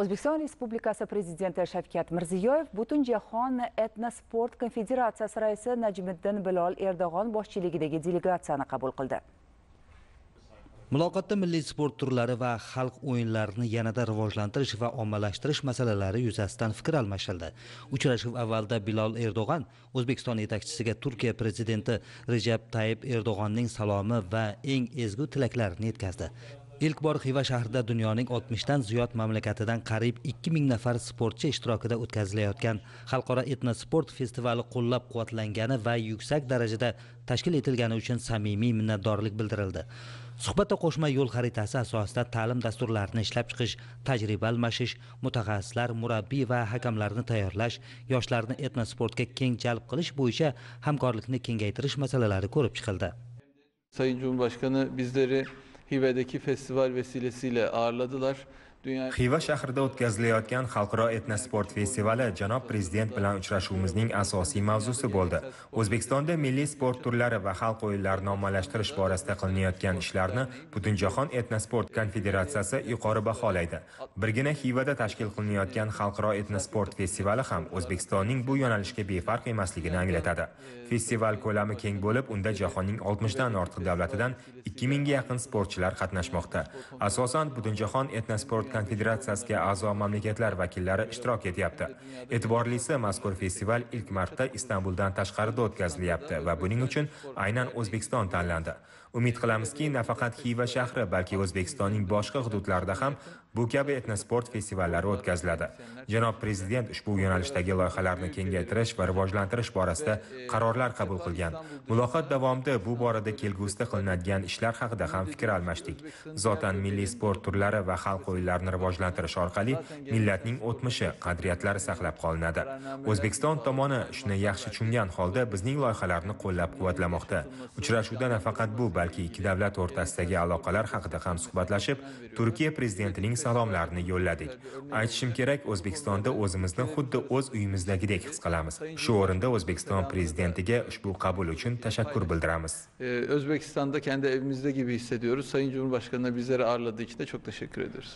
o'zbekiston respublikasi prezidenti shavkat mirziyoyev butunjahon etno sport konfederatsiyasi raisi najmiddin bilol erdo'g'on boshchiligidagi delegatsiyani qabul qildi muloqotda milliy sport turlari va xalq o'yinlarini yanada rivojlantirish va ommalashtirish masalalari yuzasidan fikr almashildi uchrashuv avvalda bilol erdo'g'an o'zbekiston yetakchisiga turkiya prezidenti Recep Tayyip erdo'g'onning salomi va eng ezgu tilaklarini yetkazdi ilk bor xiva shahrida dunyoning 60 dan ziyod mamlakatidan qariyb 2000 nafar sportchi ishtirokida o'tkazilayotgan xalqaro etnosport festivali qo'llab quvvatlangani va yuksak darajada tashkil etilgani uchun samimiy minnatdorlik bildirildi suhbatda qo'shma yo'l xaritasi asosida ta'lim dasturlarini ishlab chiqish tajriba almashish mutaxassislar murabbiy va hakamlarni tayyorlash yoshlarni etnosportga keng jalb qilish bo'yicha hamkorlikni kengaytirish masalalari ko'rib chiqildi sayın cumhurbaşkanı bizleri Hibe'deki festival vesilesiyle ağırladılar. xiva shahrida o'tkazilayotgan xalqaro etnosport festivali janob prezident bilan uchrashuvimizning asosiy mavzusi bo'ldi o'zbekistonda milliy sport turlari va xalq o'yinlarini ommalashtirish borasida qilinayotgan ishlarni butunjahon etnosport konfederatsiyasi yuqori baholaydi birgina xivada tashkil qilinayotgan xalqaro etnosport festivali ham o'zbekistonning bu yo'nalishga befarq emasligini anglatadi festival ko'lami keng bo'lib unda jahonning oltmishdan ortiq davlatidan ikki mingga yaqin sportchilar qatnashmoqda asosan butunjahon etnosport konfederatsiyasiga a'zo mamlakatlar vakillari ishtirok etyapti e'tiborlisi mazkur festival ilk marta istanbuldan tashqarida o'tkazilyapti va buning uchun aynan o'zbekiston tanlandi umid qilamizki nafaqat xiva shahri balki o'zbekistonning boshqa hududlarida ham bu kabi etnosport festivallari o'tkaziladi janob prezident ushbu yo'nalishdagi loyihalarni kengaytirish va rivojlantirish borasida qarorlar qabul qilgan muloqot davomida bu borada kelgusida qilinadigan ishlar haqida ham fikr almashdik zotan milliy sport turlari va xalq o'yinlarini sohalarni rivojlantirish orqali millatning o'tmishi qadriyatlari saqlab qolinadi o'zbekiston tomoni shuni yaxshi tushungan holda bizning loyihalarni qo'llab quvvatlamoqda uchrashuvda nafaqat bu balki ikki davlat o'rtasidagi aloqalar haqida ham suhbatlashib turkiya prezidentining salomlarini yo'lladik aytishim kerak o'zbekistonda o'zimizni xuddi o'z uyimizdagidek his qilamiz shu o'rinda o'zbekiston prezidentiga ushbu qabul uchun tashakkur bildiramiz o'zbekistonda kendi evimizde gibi hissediyoruz sayın cumhurbaşkanına bizleri ağırladığı için de çok teşekkür ederiz